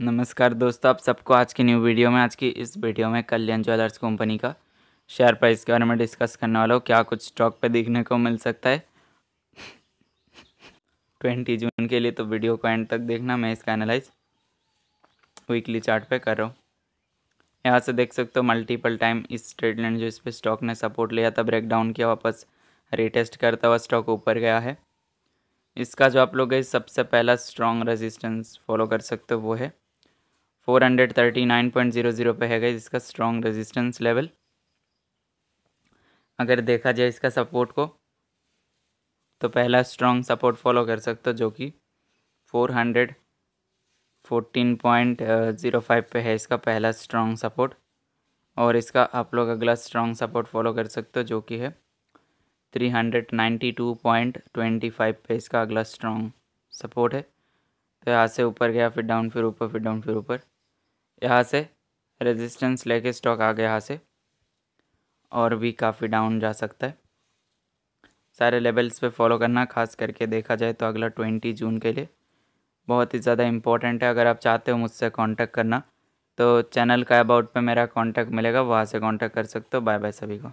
नमस्कार दोस्तों आप सबको आज की न्यू वीडियो में आज की इस वीडियो में कल्याण ज्वेलर्स कंपनी का शेयर प्राइस के बारे में डिस्कस करने वाला हूँ क्या कुछ स्टॉक पे देखने को मिल सकता है ट्वेंटी जून के लिए तो वीडियो को एंड तक देखना मैं इसका एनालाइज वीकली चार्ट पे कर रहा हूँ यहाँ से देख सकते हो मल्टीपल टाइम इस ट्रेड लाइन जो इस पर स्टॉक ने सपोर्ट लिया था ब्रेकडाउन किया वापस रिटेस्ट करता हुआ स्टॉक ऊपर गया है इसका जो आप लोग सबसे पहला स्ट्रॉन्ग रेजिस्टेंस फॉलो कर सकते हो वो है four hundred thirty nine point zero zero पर है गई इसका स्ट्रॉन्ग रेजिस्टेंस लेवल अगर देखा जाए इसका सपोर्ट को तो पहला स्ट्रॉन्ग सपोर्ट फॉलो कर सकते हो जो कि four hundred fourteen point zero five पे है इसका पहला स्ट्रॉन्ग सपोर्ट और इसका आप लोग अगला स्ट्रॉन्ग सपोर्ट फॉलो कर सकते हो जो कि है three hundred ninety two point twenty five पे इसका अगला स्ट्रॉन्ग सपोर्ट है तो यहाँ से ऊपर गया फिर डाउन फिर ऊपर फिर डाउन फिर ऊपर यहाँ से रेजिस्टेंस लेके स्टॉक आ गया यहाँ से और भी काफ़ी डाउन जा सकता है सारे लेवल्स पे फॉलो करना खास करके देखा जाए तो अगला ट्वेंटी जून के लिए बहुत ही ज़्यादा इम्पोर्टेंट है अगर आप चाहते हो मुझसे कांटेक्ट करना तो चैनल का अबाउट पे मेरा कांटेक्ट मिलेगा वहाँ से कांटेक्ट कर सकते हो बाय बाय सभी को